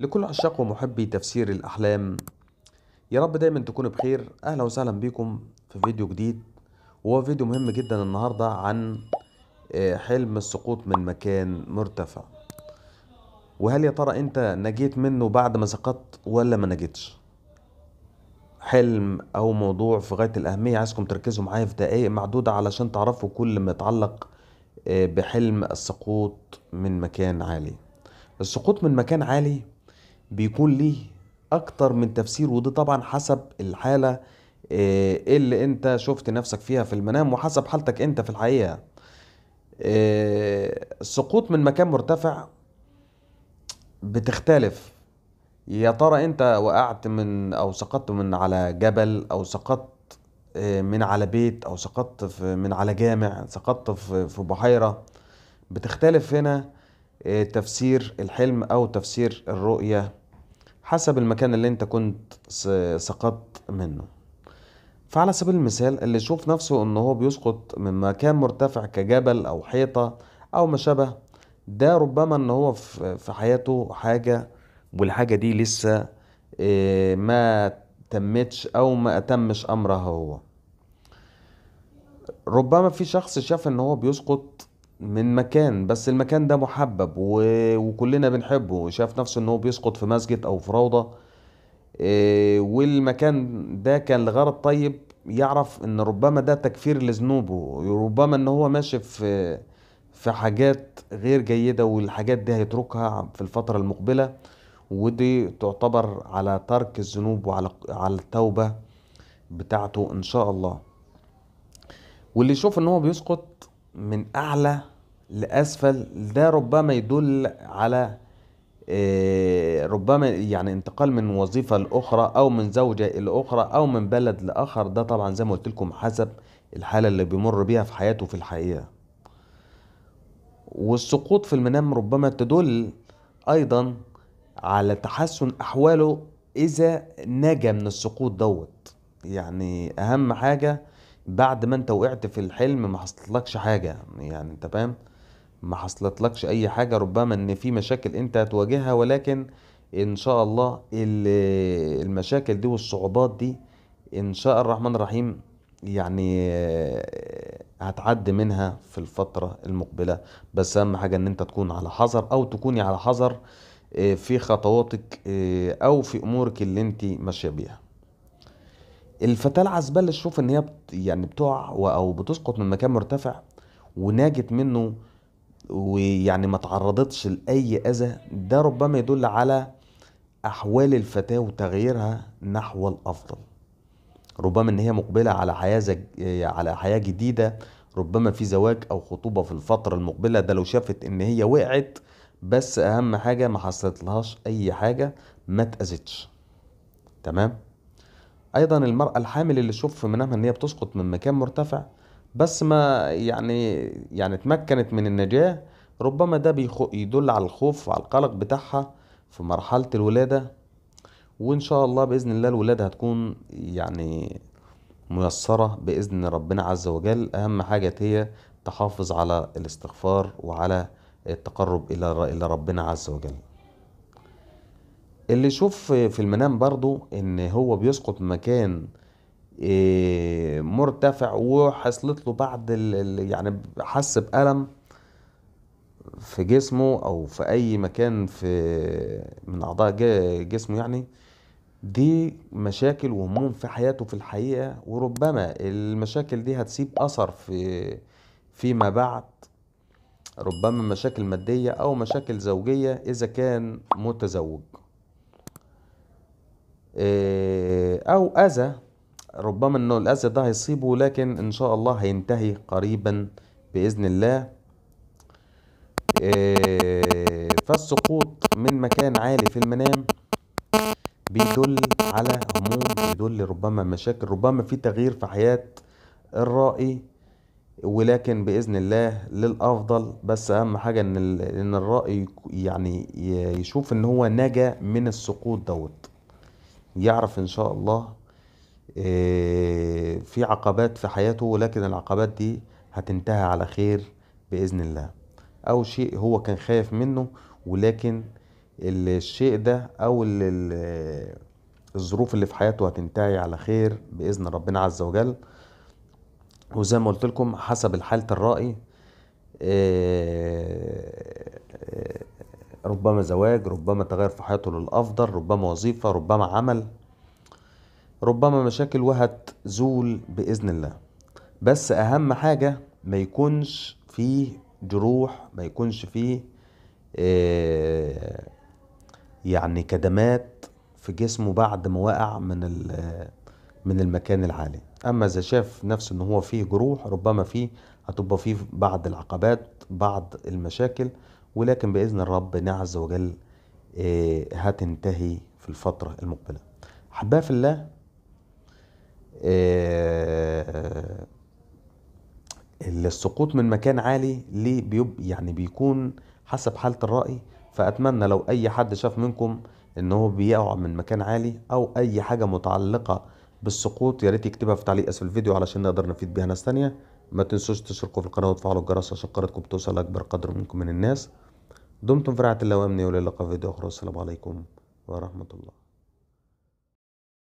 لكل عشاق ومحبي تفسير الأحلام يا رب دايما تكونوا بخير أهلا وسهلا بيكم في فيديو جديد وهو فيديو مهم جدا النهاردة عن آه، حلم السقوط من مكان مرتفع وهل يا ترى أنت نجيت منه بعد ما سقطت ولا ما نجيتش حلم أو موضوع في غاية الأهمية عايزكم تركزوا معايا في دقايق معدودة علشان تعرفوا كل ما يتعلق آه، بحلم السقوط من مكان عالي السقوط من مكان عالي بيكون ليه اكتر من تفسير وده طبعا حسب الحاله آه، اللي انت شفت نفسك فيها في المنام وحسب حالتك انت في الحقيقه آه، السقوط من مكان مرتفع بتختلف يا ترى انت وقعت من او سقطت من على جبل او سقطت آه، من على بيت او سقطت من على جامع سقطت في بحيره بتختلف هنا آه، تفسير الحلم او تفسير الرؤية حسب المكان اللي انت كنت سقطت منه فعلى سبيل المثال اللي يشوف نفسه ان هو بيسقط من مكان مرتفع كجبل او حيطة او ما شابه ده ربما ان هو في حياته حاجة والحاجة دي لسه آه، ما تمتش او ما اتمش امرها هو ربما في شخص شاف ان هو بيسقط من مكان بس المكان ده محبب و... وكلنا بنحبه شاف نفسه ان هو بيسقط في مسجد او في روضه إيه والمكان ده كان لغرض طيب يعرف ان ربما ده تكفير لذنوبه ربما ان هو ماشي في في حاجات غير جيده والحاجات دي هيتركها في الفتره المقبله ودي تعتبر على ترك الذنوب وعلى على التوبه بتاعته ان شاء الله واللي يشوف ان هو بيسقط من اعلى لاسفل ده ربما يدل على آه، ربما يعني انتقال من وظيفة لأخرى أو من زوجة لاخرى أو من بلد لآخر ده طبعا زي ما قلت لكم حسب الحالة اللي بيمر بيها في حياته في الحقيقة والسقوط في المنام ربما تدل أيضا على تحسن أحواله إذا نجا من السقوط دوت يعني أهم حاجة بعد ما انت وقعت في الحلم ما حصلتلكش حاجه يعني انت فاهم ما حصلتلكش اي حاجه ربما ان في مشاكل انت هتواجهها ولكن ان شاء الله المشاكل دي والصعوبات دي ان شاء الرحمن الرحيم يعني آه، هتعدي منها في الفترة المقبلة بس أهم حاجة إن أنت تكون على حذر أو تكوني على حذر آه، في خطواتك آه، أو في أمورك اللي أنت ماشية بيها الفتاة العزبالة تشوف ان هي بت يعني بتقع و- او بتسقط من مكان مرتفع وناجت منه ويعني ما تعرضتش لأي أذى ده ربما يدل على أحوال الفتاة وتغييرها نحو الأفضل ربما إن هي مقبلة على حياة زج... على حياة جديدة ربما في زواج أو خطوبة في الفترة المقبلة ده لو شافت إن هي وقعت بس أهم حاجة ما لهاش أي حاجة ما تاذتش تمام أيضا المرأة الحامل اللي شوف منها إن هي بتسقط من مكان مرتفع بس ما يعني يعني تمكنت من النجاة ربما ده يدل على الخوف وعلى القلق بتاعها في مرحلة الولادة وإن شاء الله بإذن الله الولادة هتكون يعني ميسرة بإذن ربنا عز وجل أهم حاجة هي تحافظ على الاستغفار وعلى التقرب إلى ربنا عز وجل اللي يشوف في المنام برضو ان هو بيسقط مكان آه، مرتفع وحصلت له بعض يعني حس بألم في جسمه او في اي مكان في من اعضاء جسمه يعني دي مشاكل وهموم في حياته في الحقيقه وربما المشاكل دي هتسيب اثر في فيما بعد ربما مشاكل ماديه او مشاكل زوجيه اذا كان متزوج آه، أو أذى ربما إنه الأذى ده هيصيبه لكن إن شاء الله هينتهي قريبا بإذن الله آه، فالسقوط من مكان عالي في المنام بيدل على هموم بيدل ربما مشاكل ربما في تغيير في حياة الرائي ولكن بإذن الله للأفضل بس أهم حاجة إن إن الرائي يعني يشوف إن هو نجا من السقوط دوت يعرف إن شاء الله آه، في عقبات في حياته ولكن العقبات دي هتنتهي على خير بإذن الله أو شيء هو كان خايف منه ولكن الشيء ده أو الظروف اللي في حياته هتنتهي على خير بإذن ربنا عز وجل وزي ما قلت لكم حسب الحالة الرأي آه، ربما زواج ربما تغير في حياته للأفضل ربما وظيفة ربما عمل ربما مشاكل وهتزول بإذن الله بس أهم حاجة ما يكونش فيه جروح ما يكونش فيه إيه يعني كدمات في جسمه بعد ما وقع من من المكان العالي اما اذا شاف نفسه ان هو فيه جروح ربما فيه هتبقى فيه بعض العقبات بعض المشاكل ولكن بإذن ربنا عز وجل آه، هتنتهي في الفترة المقبلة أحبائي في الله آه، السقوط من مكان عالي ليه بيب يعني بيكون حسب حالة الرأي فأتمنى لو أي حد شاف منكم إن هو بيقع من مكان عالي أو أي حاجة متعلقة بالسقوط يا ريت يكتبها في تعليق أسفل الفيديو علشان نقدر نفيد بيها ناس تانية ما تنسوش تشتركوا في القناة وتفعلوا الجرس عشان قناتكم توصل لأكبر قدر منكم من الناس دمتم في رعاية الله وأمني وللقاء فيديو آخر والسلام عليكم ورحمة الله